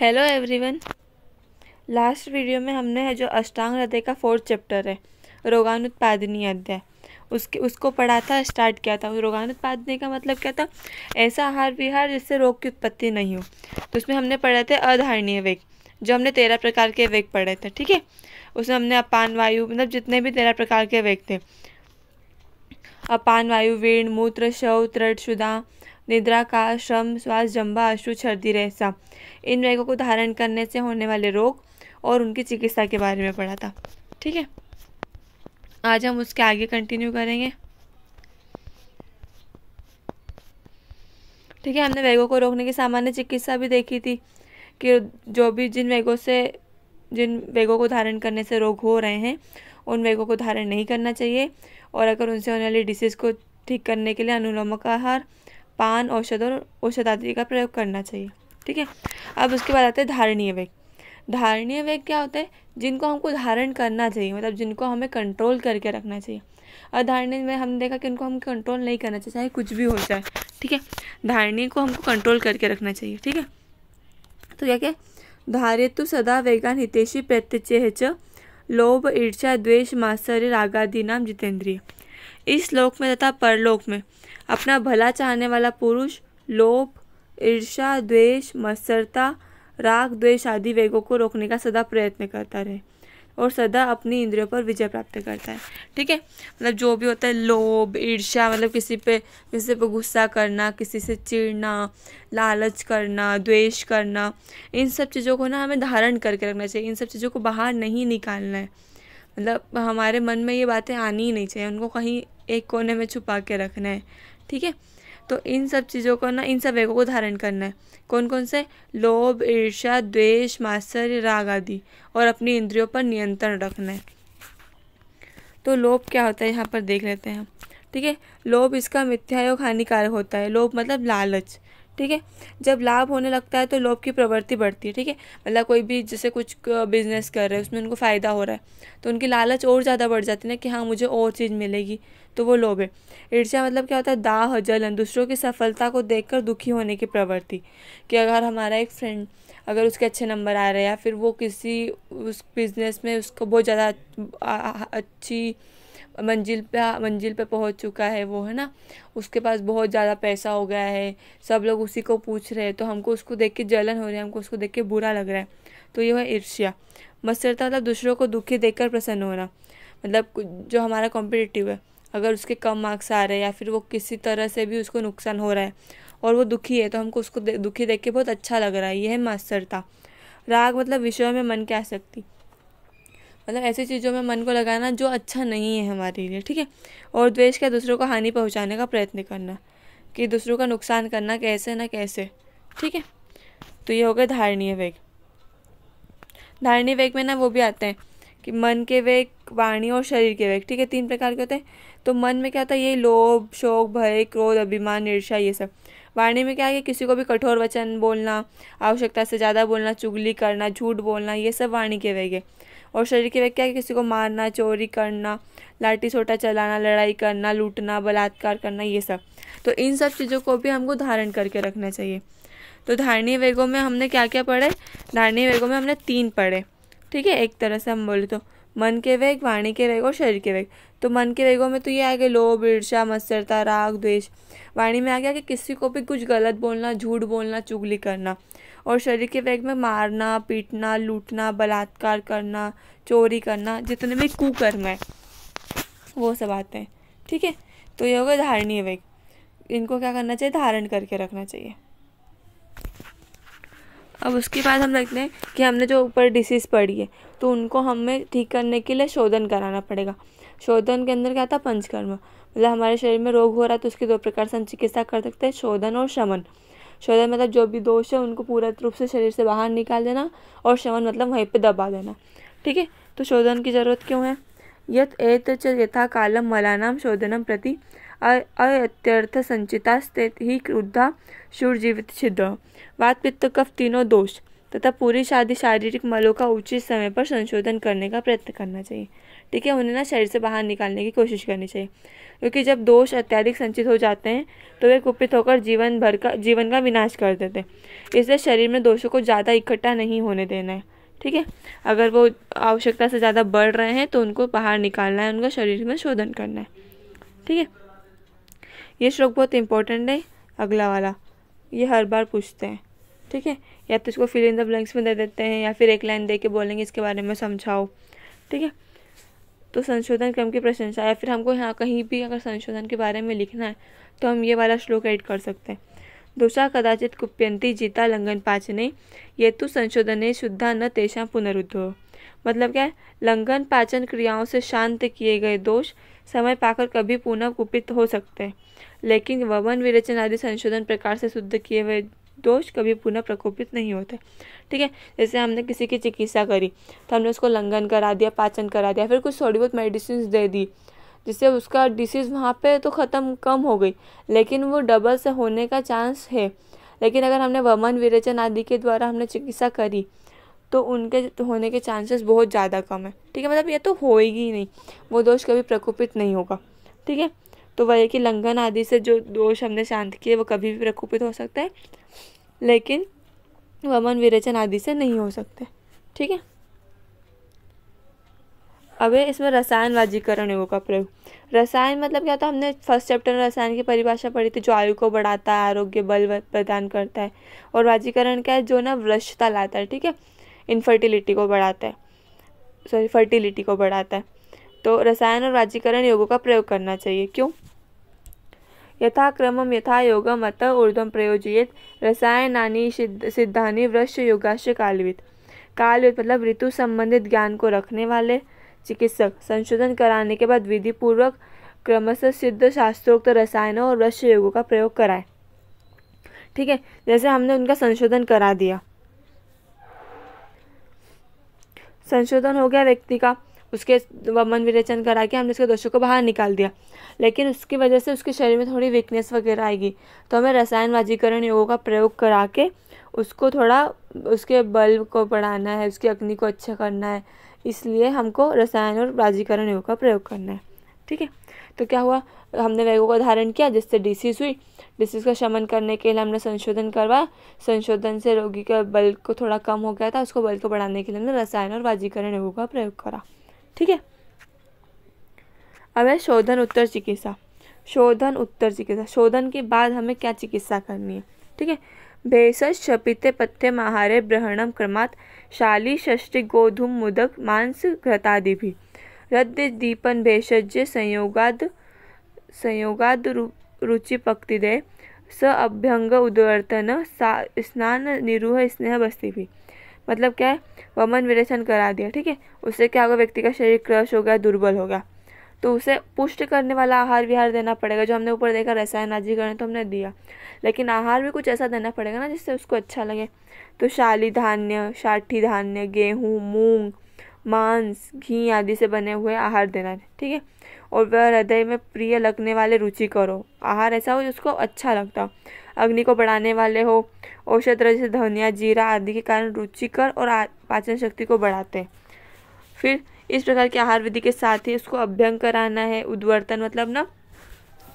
Hello everyone last video में हमने है जो अष्टांग हृदय का फोर्थ चैप्टर है रोगानुत्पादनी अध्याय उसके उसको पढ़ा था स्टार्ट किया था रोगानुत्पादनी का मतलब क्या था ऐसा आहार विहार जिससे रोग की उत्पत्ति नहीं हो तो उसमें हमने पढ़ा थे अधारणीय वेग जो हमने तेरह प्रकार के वेग पढ़े थे ठीक है उसमें हमने अपान वायु मतलब जितने भी तेरह प्रकार के वेग थे अपान वायु वीण मूत्र शव त्रट शुदा निद्रा का श्रम श्वास जम्बा अश्रु छर्दी रहसा इन वेगों को धारण करने से होने वाले रोग और उनकी चिकित्सा के बारे में पढ़ा था ठीक है आज हम उसके आगे कंटिन्यू करेंगे ठीक है हमने वेगों को रोकने की सामान्य चिकित्सा भी देखी थी कि जो भी जिन वेगों से जिन वेगों को धारण करने से रोग हो रहे हैं उन वेगों को धारण नहीं करना चाहिए और अगर उनसे होने वाली डिसीज़ को ठीक करने के लिए अनुलोमक आहार पान औषध और औषध आदि का प्रयोग करना चाहिए ठीक है अब उसके बाद आते हैं धारणीय वेग धारणीय वेग क्या होता है जिनको हमको धारण करना चाहिए मतलब जिनको हमें कंट्रोल करके रखना चाहिए और धारणीय में हमने देखा कि इनको हम कंट्रोल नहीं करना चाहिए चाहे कुछ भी हो जाए ठीक है धारणीय को हमको कंट्रोल करके रखना चाहिए ठीक है तो क्या क्या धारे तो सदा वेगान हितेशी प्रत्यचेह च लोभ ईर्षा द्वेष मात्सर्य रागादि नाम जितेंद्रिय इस श्लोक में तथा परलोक में अपना भला चाहने वाला पुरुष लोभ ईर्षा द्वेष मत्सरता राग द्वेष आदि वेगों को रोकने का सदा प्रयत्न करता रहे और सदा अपनी इंद्रियों पर विजय प्राप्त करता है ठीक है मतलब जो भी होता है लोभ ईर्ष्या मतलब किसी पे किसी पे गुस्सा करना किसी से चिड़ना लालच करना द्वेष करना इन सब चीज़ों को ना हमें धारण करके रखना चाहिए इन सब चीज़ों को बाहर नहीं निकालना है मतलब हमारे मन में ये बातें आनी ही नहीं चाहिए उनको कहीं एक कोने में छुपा के रखना है ठीक है तो इन सब चीज़ों को ना इन सब वेगों को धारण करना है कौन कौन से लोभ ईर्ष्या द्वेष मात्सर्य राग आदि और अपनी इंद्रियों पर नियंत्रण रखना है तो लोभ क्या होता है यहाँ पर देख लेते हैं ठीक है लोभ इसका मिथ्यायोग हानिकारक होता है लोभ मतलब लालच ठीक है जब लाभ होने लगता है तो लोभ की प्रवृत्ति बढ़ती है ठीक है मतलब कोई भी जैसे कुछ बिजनेस कर रहे हैं उसमें उनको फ़ायदा हो रहा है तो उनकी लालच और ज़्यादा बढ़ जाती है ना कि हाँ मुझे और चीज़ मिलेगी तो वो लोभ है ईर्ष्या मतलब क्या होता है दाह जलन दूसरों की सफलता को देख दुखी होने की प्रवृत्ति कि अगर हमारा एक फ्रेंड अगर उसके अच्छे नंबर आ रहे हैं या फिर वो किसी उस बिज़नेस में उसको बहुत ज़्यादा अच्छी मंजिल पे हाँ, मंजिल पे पहुंच चुका है वो है ना उसके पास बहुत ज़्यादा पैसा हो गया है सब लोग उसी को पूछ रहे हैं तो हमको उसको देख के जलन हो रही है हमको उसको देख के बुरा लग रहा है तो ये है ईर्ष्या मत्सरता मतलब दूसरों को दुखी कर प्रसन्न होना मतलब जो हमारा कॉम्पिटिटिव है अगर उसके कम मार्क्स आ रहे हैं या फिर वो किसी तरह से भी उसको नुकसान हो रहा है और वो दुखी है तो हमको उसको दुखी देख के बहुत अच्छा लग रहा है यह है मास्टरता राग मतलब विषयों में मन क्या सकती मतलब ऐसी चीज़ों में मन को लगाना जो अच्छा नहीं है हमारे लिए ठीक है और द्वेष का दूसरों को हानि पहुँचाने का प्रयत्न करना कि दूसरों का नुकसान करना कैसे ना कैसे ठीक है तो ये हो गया धारणीय वेग धारणीय वेग में ना वो भी आते हैं कि मन के वेग वाणी और शरीर के वेग ठीक है तीन प्रकार के होते हैं तो मन में क्या होता है ये लोभ शोक भय क्रोध अभिमान ईर्षा ये सब वाणी में क्या है कि किसी को भी कठोर वचन बोलना आवश्यकता से ज़्यादा बोलना चुगली करना झूठ बोलना ये सब वाणी के वेग है और शरीर की व्याख्या किसी को मारना चोरी करना लाठी छोटा चलाना लड़ाई करना लूटना बलात्कार करना ये सब तो इन सब चीज़ों को भी हमको धारण करके रखना चाहिए तो धारणीय वेगों में हमने क्या क्या पढ़े धारणीय वेगों में हमने तीन पढ़े ठीक है एक तरह से हम बोले तो मन के वेग वाणी के वेग और शरीर के वेग तो मन के वेगों में तो ये आ गया लोभ ईर्षा मत्सरता राग द्वेष वाणी में आ गया कि किसी को भी कुछ गलत बोलना झूठ बोलना चुगली करना और शरीर के वेग में मारना पीटना लूटना बलात्कार करना चोरी करना जितने भी कुकर्म है वो सब आते हैं ठीक है तो ये होगा धारणीय वेग इनको क्या करना चाहिए धारण करके रखना चाहिए अब उसके बाद हम देखते हैं कि हमने जो ऊपर डिसीज़ पड़ी है तो उनको हमें ठीक करने के लिए शोधन कराना पड़ेगा शोधन के अंदर क्या था पंचकर्म मतलब हमारे शरीर में रोग हो रहा है तो उसके दो प्रकार से हम चिकित्सा कर सकते हैं शोधन और शमन शोधन मतलब जो भी दोष है उनको पूरा रूप से शरीर से बाहर निकाल देना और शवन मतलब वहीं पर दबा देना ठीक है तो शोधन की ज़रूरत क्यों है यथ एत च यथा कालम मलानाम शोधनम प्रति अत्यर्थ संचिता स्थित ही क्रुद्धा जीवित छिद्र वात पित्त कफ तीनों दोष तथा पूरी शादी शारीरिक मलों का उचित समय पर संशोधन करने का प्रयत्न करना चाहिए ठीक है उन्हें ना शरीर से बाहर निकालने की कोशिश करनी चाहिए क्योंकि जब दोष अत्यधिक संचित हो जाते हैं तो वे कुपित होकर जीवन भर का जीवन का विनाश कर देते हैं इसलिए शरीर में दोषों को ज़्यादा इकट्ठा नहीं होने देना है ठीक है अगर वो आवश्यकता से ज़्यादा बढ़ रहे हैं तो उनको बाहर निकालना है उनका शरीर में शोधन करना है ठीक है ये श्लोक बहुत इंपॉर्टेंट है अगला वाला ये हर बार पूछते हैं ठीक है या तो इसको फिल इन द ब्लैंक्स में दे देते हैं या फिर एक लाइन दे के बोलेंगे इसके बारे में समझाओ ठीक है तो संशोधन क्रम की प्रशंसा या फिर हमको यहाँ कहीं भी अगर संशोधन के बारे में लिखना है तो हम ये वाला श्लोक ऐड कर सकते हैं दोषा कदाचित कुप्यंती जीता लंगन पाचने ये तो संशोधने शुद्धा न तेषा पुनरुद्ध मतलब क्या है लंगन पाचन क्रियाओं से शांत किए गए दोष समय पाकर कभी पुनः कुपित हो सकते हैं लेकिन वमन विरचन आदि संशोधन प्रकार से शुद्ध किए हुए दोष कभी पुनः प्रकोपित नहीं होता ठीक है जैसे हमने किसी की चिकित्सा करी तो हमने उसको लंघन करा दिया पाचन करा दिया फिर कुछ थोड़ी बहुत मेडिसिन दे दी जिससे उसका डिसीज़ वहाँ पे तो ख़त्म कम हो गई लेकिन वो डबल से होने का चांस है लेकिन अगर हमने वमन विरेचन आदि के द्वारा हमने चिकित्सा करी तो उनके तो होने के चांसेस बहुत ज़्यादा कम है ठीक है मतलब ये तो होएगी ही नहीं वो दोष कभी प्रकोपित नहीं होगा ठीक है तो वह कि लंघन आदि से जो दोष हमने शांत किए वो कभी भी प्रकोपित हो सकता है लेकिन वमन विरेचन आदि से नहीं हो सकते ठीक है अब इसमें रसायन वाजीकरण योगों का प्रयोग रसायन मतलब क्या था तो हमने फर्स्ट चैप्टर में रसायन की परिभाषा पढ़ी थी जो आयु को बढ़ाता है आरोग्य बल प्रदान करता है और वाजीकरण क्या है जो ना वृक्षता लाता है ठीक है इनफर्टिलिटी को बढ़ाता है सॉरी फर्टिलिटी को बढ़ाता है तो रसायन और वाजीकरण योगों का प्रयोग करना चाहिए क्यों यथाक्रम यथाग अत ऊर्ध प्रयोजयेत् रसायना सिद्धा वृक्ष योगाश्य कालवित कालवित मतलब ऋतु संबंधित ज्ञान को रखने वाले चिकित्सक संशोधन कराने के बाद विधि पूर्वक क्रमशः सिद्ध शास्त्रोक्त रसायनों और वृक्ष योगों का प्रयोग कराए ठीक है जैसे हमने उनका संशोधन करा दिया संशोधन हो गया व्यक्ति का उसके वमन विरेचन करा के हमने उसके दोषों को बाहर निकाल दिया लेकिन उसकी वजह से उसके शरीर में थोड़ी वीकनेस वगैरह आएगी तो हमें रसायन वाजीकरण योगों का प्रयोग करा के उसको थोड़ा उसके बल्ब को बढ़ाना है उसकी अग्नि को अच्छा करना है इसलिए हमको रसायन और वाजीकरण योग का प्रयोग करना है ठीक है तो क्या हुआ हमने वेगों का धारण किया जिससे डिसीज़ हुई डिसीज़ का शमन करने के लिए हमने संशोधन करवाया संशोधन से रोगी का बल को थोड़ा कम हो गया था उसको बल को बढ़ाने के लिए हमने रसायन और वाजीकरण योगों का प्रयोग करा ठीक है अब है शोधन उत्तर चिकित्सा शोधन उत्तर चिकित्सा शोधन के बाद हमें क्या चिकित्सा करनी है ठीक है भेषज छपिते पथ्य महारे ब्रहणम क्रमात् शाली षष्टि गोधूम मुदक मांस घृतादि भी रद्य दीपन भेषज संयोगाद संयोगाद रुचि पक्ति दे स अभ्यंग उद्वर्तन सा स्नान निरूह स्नेह बस्ती भी मतलब क्या है वमन विरेचन करा दिया ठीक है उससे क्या होगा व्यक्ति का शरीर क्रश हो गया दुर्बल हो गया तो उसे पुष्ट करने वाला आहार विहार देना पड़ेगा जो हमने ऊपर देखा रसायन आजीकरण तो हमने दिया लेकिन आहार भी कुछ ऐसा देना पड़ेगा ना जिससे उसको अच्छा लगे तो शाली धान्य शाठी धान्य गेहूँ मूंग मांस घी आदि से बने हुए आहार देना है ठीक है और वह हृदय में प्रिय लगने वाले रुचि करो आहार ऐसा हो जिसको अच्छा लगता हो अग्नि को बढ़ाने वाले हो औषध रज धनिया जीरा आदि के कारण रुचिकर और पाचन शक्ति को बढ़ाते हैं फिर इस प्रकार के आहार विधि के साथ ही उसको अभ्यंग कराना है उद्वर्तन मतलब ना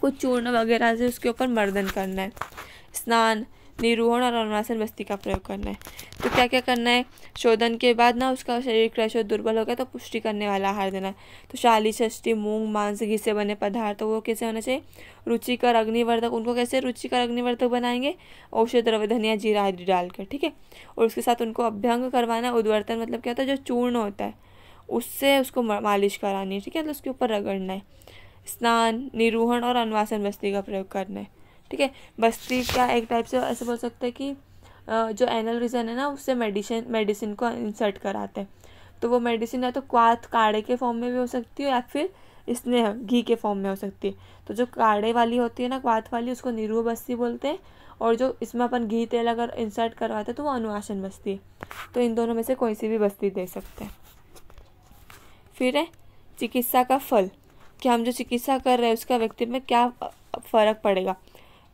कुछ चूर्ण वगैरह से उसके ऊपर मर्दन करना है स्नान निरूहण और अनुनाशन बस्ती का प्रयोग करना है तो क्या क्या करना है शोधन के बाद ना उसका शरीर क्रश और दुर्बल हो गया तो पुष्टि करने वाला आहार देना तो शाली षष्ठी मूंग मांस घी से बने पदार्थ तो वो कैसे होना चाहिए रुचिकर अग्निवर्धक उनको कैसे रुचिकर अग्निवर्धक बनाएंगे औषध द्रव्य धनिया जीरा आदि डालकर ठीक है और उसके साथ उनको अभ्यंग करवाना उद्वर्तन मतलब क्या होता है जो चूर्ण होता है उससे उसको मालिश करानी है ठीक है तो उसके ऊपर रगड़ना है स्नान निरूहण और अनुवासन बस्ती का प्रयोग करना है ठीक है बस्ती का एक टाइप से ऐसे बोल सकते हैं कि जो एनल रीज़न है ना उससे मेडिसिन मेडिसिन को इंसर्ट कराते हैं तो वो मेडिसिन या तो क्वाथ काढ़े के फॉर्म में भी हो सकती है या फिर इसने घी के फॉर्म में हो सकती है तो जो काढ़े वाली होती है ना क्वाथ वाली उसको निरूह बस्ती बोलते हैं और जो इसमें अपन घी तेल अगर इंसर्ट करवाते हैं तो वो अनुवासन बस्ती है तो इन दोनों में से कोई सी भी बस्ती दे सकते हैं फिर है चिकित्सा का फल कि हम जो चिकित्सा कर रहे हैं उसका व्यक्ति में क्या फ़र्क पड़ेगा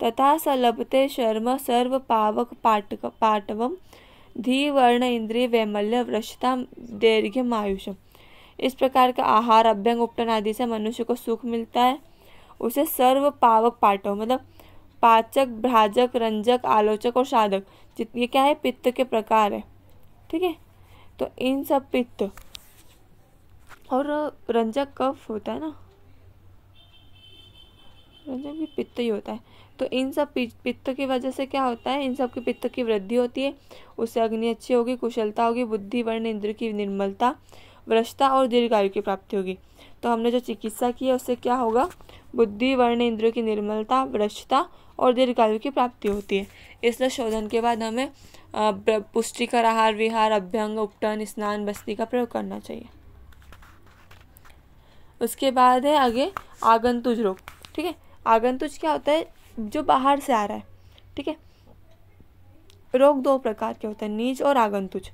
तथा स लभते शर्म पावक पाटक धी धीवर्ण इंद्रिय वैमल्य वृक्षता दैर्घ्य आयुष इस प्रकार का आहार अभ्यंग उपटन आदि से मनुष्य को सुख मिलता है उसे सर्व पावक पाटव मतलब पाचक भ्राजक रंजक आलोचक और साधक जितने क्या है पित्त के प्रकार है ठीक है तो इन सब पित्त और रंजक कफ होता है ना भी पित्त ही होता है तो इन सब पित्त की वजह से क्या होता है इन सब के पित्त की वृद्धि होती है उससे अग्नि अच्छी होगी कुशलता होगी बुद्धि वर्ण इंद्र की निर्मलता वृषता और दीर्घायु की प्राप्ति होगी तो हमने जो चिकित्सा की है उससे क्या होगा बुद्धि वर्ण इंद्र की निर्मलता वृक्षता और दीर्घायु की प्राप्ति होती है इसलिए शोधन के बाद हमें पुष्टिकर आहार विहार अभ्यंग उपटन स्नान बस्ती का प्रयोग करना चाहिए उसके बाद है आगे आगंतुज रोग ठीक है आगंतुज क्या होता है जो बाहर से आ रहा है ठीक है रोग दो प्रकार के होते हैं नीच और आगंतुज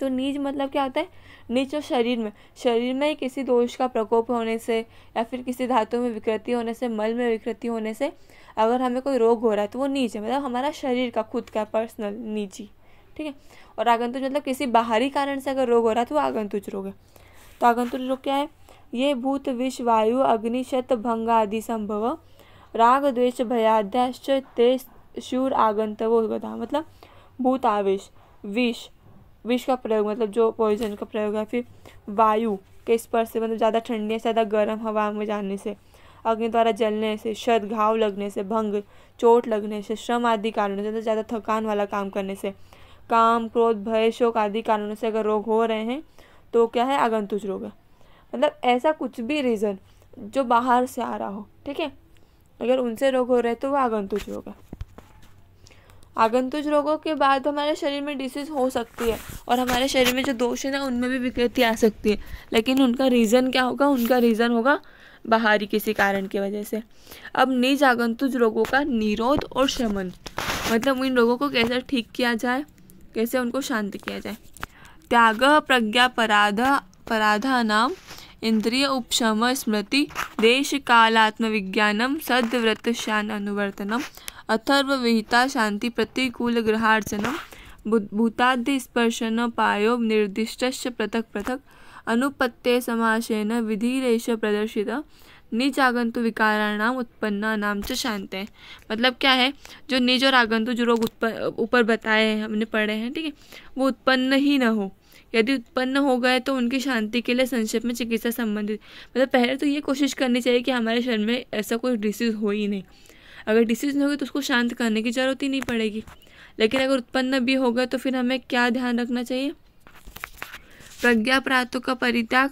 तो नीच मतलब क्या होता है नीच और शरीर में शरीर में किसी दोष का प्रकोप होने से या फिर किसी धातु में विकृति होने से मल में विकृति होने से अगर हमें कोई रोग हो रहा है तो वो नीच है मतलब हमारा शरीर का खुद का पर्सनल निजी ठीक है और आगंतुज मतलब किसी बाहरी कारण से अगर रोग हो रहा है तो वो आगंतुज रोग है तो आगंतुज रोग क्या है ये भूत विष वायु अग्निशत आदि संभव राग द्वेष भयाध्याश्च ते शूर आगंतवो गधा मतलब भूत आवेश विष विष का प्रयोग मतलब जो पॉइजन का प्रयोग है फिर वायु के स्पर्श से मतलब ज़्यादा ठंडी से ज़्यादा गर्म हवा में जाने से अग्नि द्वारा जलने से शत घाव लगने से भंग चोट लगने से श्रम आदि कारणों से मतलब ज़्यादा थकान वाला काम करने से काम क्रोध भय शोक आदि कारणों से अगर रोग हो रहे हैं तो क्या है आगंतुज रोग है मतलब ऐसा कुछ भी रीज़न जो बाहर से आ रहा हो ठीक है अगर उनसे रोग हो रहे तो वो आगंतुज रोग है आगंतुज रोगों के बाद हमारे शरीर में डिसीज हो सकती है और हमारे शरीर में जो दोष है ना उनमें भी विकृति आ सकती है लेकिन उनका रीज़न क्या होगा उनका रीज़न होगा बाहरी किसी कारण की वजह से अब निज आगंतुज रोगों का निरोध और शमन मतलब इन रोगों को कैसे ठीक किया जाए कैसे उनको शांत किया जाए त्याग प्रज्ञा पराध पराधा नाम इंद्रिय उपशम स्मृति देश विज्ञानम सद्व्रत शान अनुवर्तनम अथर्व विहिता शांति प्रतिकूल ग्रहार्चनम भूताद्य स्पर्शन पायो निर्दिष्ट पृथक पृथक अनुपत्य समासेन विधिरेश प्रदर्शित निज आगंतु विकाराणाम उत्पन्ना नाम से शांत है मतलब क्या है जो निज और आगंतु जो रोग ऊपर बताए हैं हमने पढ़े हैं ठीक है वो उत्पन्न ही ना हो यदि उत्पन्न हो गए तो उनकी शांति के लिए संक्षेप में चिकित्सा संबंधित मतलब पहले तो ये कोशिश करनी चाहिए कि हमारे शरीर में ऐसा कोई डिसीज़ हो ही नहीं अगर डिसीज़ नहीं होगी तो उसको शांत करने की ज़रूरत ही नहीं पड़ेगी लेकिन अगर उत्पन्न भी हो गए तो फिर हमें क्या ध्यान रखना चाहिए प्रज्ञा प्रातों का परित्याग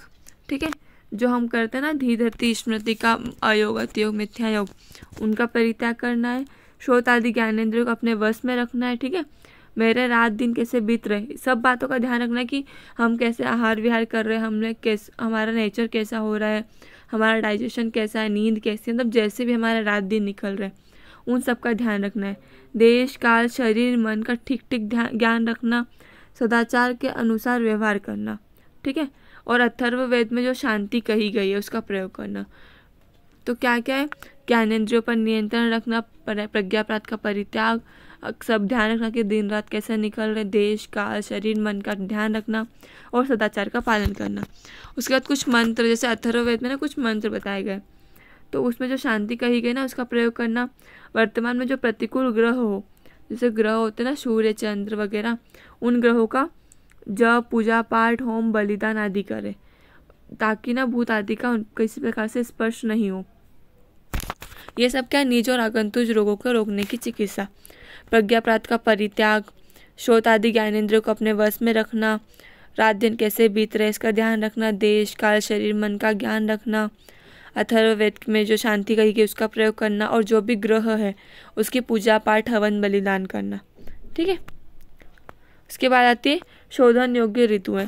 ठीक है जो हम करते हैं ना धीधति स्मृति का अयोग अतियोग मिथ्यायोग उनका परित्याग करना है श्रोत आदि ज्ञानेन्द्रियों को अपने वश में रखना है ठीक है मेरे रात दिन कैसे बीत रहे सब बातों का ध्यान रखना कि हम कैसे आहार विहार कर रहे हैं हमने कैसे हमारा नेचर कैसा हो रहा है हमारा डाइजेशन कैसा है नींद कैसी है मतलब जैसे भी हमारा रात दिन निकल रहे उन सब का ध्यान रखना है देश काल शरीर मन का ठीक ठीक ज्ञान रखना सदाचार के अनुसार व्यवहार करना ठीक है और अथर्व वेद में जो शांति कही गई है उसका प्रयोग करना तो क्या क्या है ज्ञानेन्द्रियों पर नियंत्रण रखना प्रज्ञा प्राप्त का परित्याग सब ध्यान रखना कि दिन रात कैसे निकल रहे देश का शरीर मन का ध्यान रखना और सदाचार का पालन करना उसके बाद कुछ मंत्र जैसे अथर्ववेद में ना कुछ मंत्र बताए गए तो उसमें जो शांति कही गई ना उसका प्रयोग करना वर्तमान में जो प्रतिकूल ग्रह हो जैसे ग्रह होते ना सूर्य चंद्र वगैरह उन ग्रहों का जब पूजा पाठ होम बलिदान आदि करें ताकि ना भूत आदि का किसी प्रकार से स्पर्श नहीं हो ये सब क्या निज और आगंतुज रोगों को रोकने की चिकित्सा प्रज्ञाप्रात का परित्याग श्रोत आदि ज्ञानेन्द्रियों को अपने वश में रखना रात दिन कैसे बीत रहे इसका ध्यान रखना देश काल शरीर मन का ज्ञान रखना अथर्ववेद में जो शांति कही गई उसका प्रयोग करना और जो भी ग्रह है उसकी पूजा पाठ हवन बलिदान करना ठीक है उसके बाद आती है शोधन योग्य ऋतु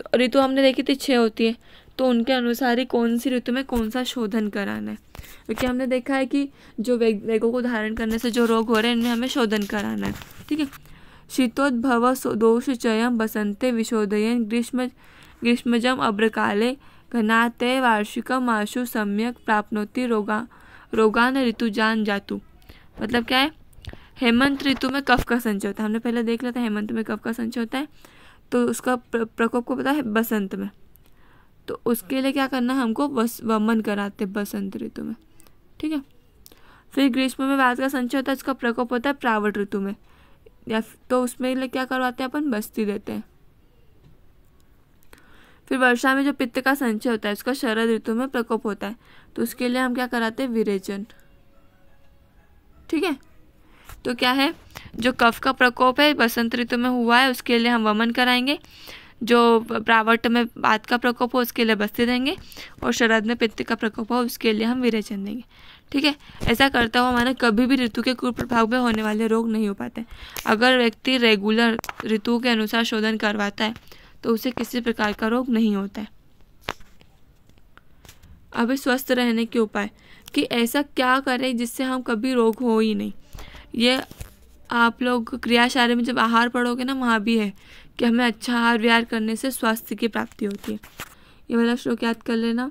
तो ऋतु हमने देखी थी छः होती है तो उनके अनुसार ही कौन सी ऋतु में कौन सा शोधन कराना है क्योंकि हमने देखा है कि जो वेग वेगों को धारण करने से जो रोग हो रहे हैं इनमें हमें शोधन कराना है ठीक है शीतोद्भव दोष चयम बसंते विशोधयन ग्रीष्म ग्रीष्मजम अभ्रकाले घनाते वार्षिकम आशु सम्यक प्राप्नोति रोगा रोगान जान जातु मतलब क्या है हेमंत ऋतु में कफ का संचय होता है हमने पहले देख लिया था हेमंत में कफ का संचय होता है तो उसका प्रकोप को पता है बसंत में तो उसके लिए क्या करना है हमको बस वमन कराते बसंत ऋतु में ठीक है फिर ग्रीष्म में वायु का संचय होता है उसका प्रकोप होता है प्रावट ऋतु में या तो उसमें लिए क्या करवाते हैं अपन बस्ती देते हैं फिर वर्षा में जो पित्त का संचय होता है उसका शरद ऋतु में प्रकोप होता है तो उसके लिए हम क्या कराते हैं विरेचन ठीक है तो क्या है जो कफ का प्रकोप है बसंत ऋतु में हुआ है उसके लिए हम वमन कराएंगे जो प्रावट में बात का प्रकोप हो उसके लिए बस्ती देंगे और शरद में पित्त का प्रकोप हो उसके लिए हम विरेचन देंगे ठीक है ऐसा करता हुआ हमारे कभी भी ऋतु के कुप्रभाव में होने वाले रोग नहीं हो पाते अगर व्यक्ति रेगुलर ऋतु के अनुसार शोधन करवाता है तो उसे किसी प्रकार का रोग नहीं होता है अभी स्वस्थ रहने के उपाय कि ऐसा क्या करें जिससे हम कभी रोग हो ही नहीं ये आप लोग क्रियाशाला में जब आहार पढ़ोगे ना वहाँ भी है कि हमें अच्छा आहार विहार करने से स्वास्थ्य की प्राप्ति होती है ये वाला श्लोक याद कर लेना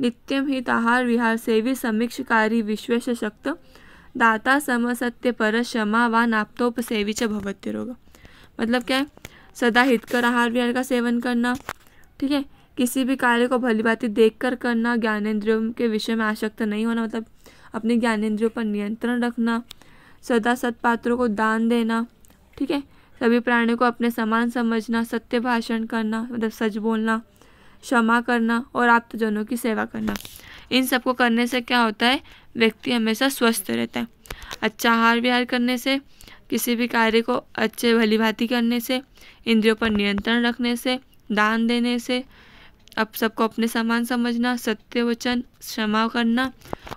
नित्यम हित आहार विहार सेवी समीक्षकारी विश्व सशक्त दाता सम सत्य पर क्षमा व नाप्तोपसेवी च भवत्य रोग मतलब क्या है सदा हितकर आहार विहार का सेवन करना ठीक है किसी भी कार्य को भली बात देख कर करना ज्ञानेन्द्रियों के विषय में आशक्त नहीं होना मतलब अपने ज्ञानेन्द्रियों पर नियंत्रण रखना सदा सत्पात्रों को दान देना ठीक है सभी प्राणियों को अपने समान समझना सत्य भाषण करना मतलब सच बोलना क्षमा करना और आप्तजनों की सेवा करना इन सबको करने से क्या होता है व्यक्ति हमेशा स्वस्थ रहता है अच्छा आहार विहार करने से किसी भी कार्य को अच्छे भली भांति करने से इंद्रियों पर नियंत्रण रखने से दान देने से अब सबको अपने समान समझना सत्य वचन क्षमा करना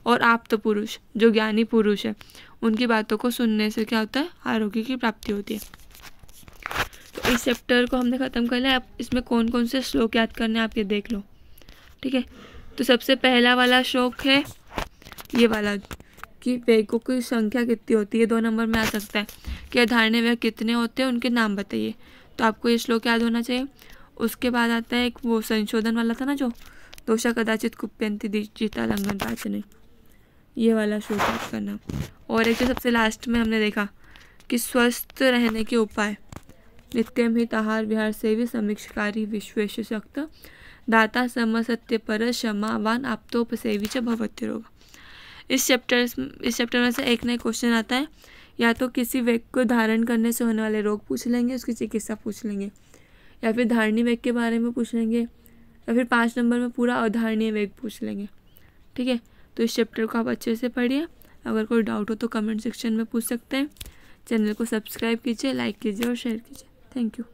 और आप्त पुरुष जो ज्ञानी पुरुष है उनकी बातों को सुनने से क्या होता है आरोग्य की प्राप्ति होती है इस चैप्टर को हमने ख़त्म कर लिया आप इसमें कौन कौन से श्लोक याद करने आप ये देख लो ठीक है तो सबसे पहला वाला श्लोक है ये वाला कि वेगों की संख्या कितनी होती है दो नंबर में आ सकता है कि धारणे वेग कितने होते हैं उनके नाम बताइए तो आपको ये श्लोक याद होना चाहिए उसके बाद आता है एक वो संशोधन वाला था ना जो दोषा कदाचित कुप्यंती जीता लंगन पाचने ये वाला श्लोक याद करना और एक जो सबसे लास्ट में हमने देखा कि स्वस्थ रहने के उपाय नित्यम ही तहार विहार सेवी समीक्षकारी विश्वेश शक्त दाता सम सत्य पर क्षमा क्षमावान आप्तोपसेवी च रोग इस चैप्टर इस चैप्टर में से एक नए क्वेश्चन आता है या तो किसी व्यक्ति को धारण करने से होने वाले रोग पूछ लेंगे उसकी चिकित्सा पूछ लेंगे या फिर धारणीय वेग के बारे में पूछ लेंगे या फिर पाँच नंबर में पूरा अवधारणीय वेग पूछ लेंगे ठीक है तो इस चैप्टर को आप अच्छे से पढ़िए अगर कोई डाउट हो तो कमेंट सेक्शन में पूछ सकते हैं चैनल को सब्सक्राइब कीजिए लाइक कीजिए और शेयर कीजिए Thank you.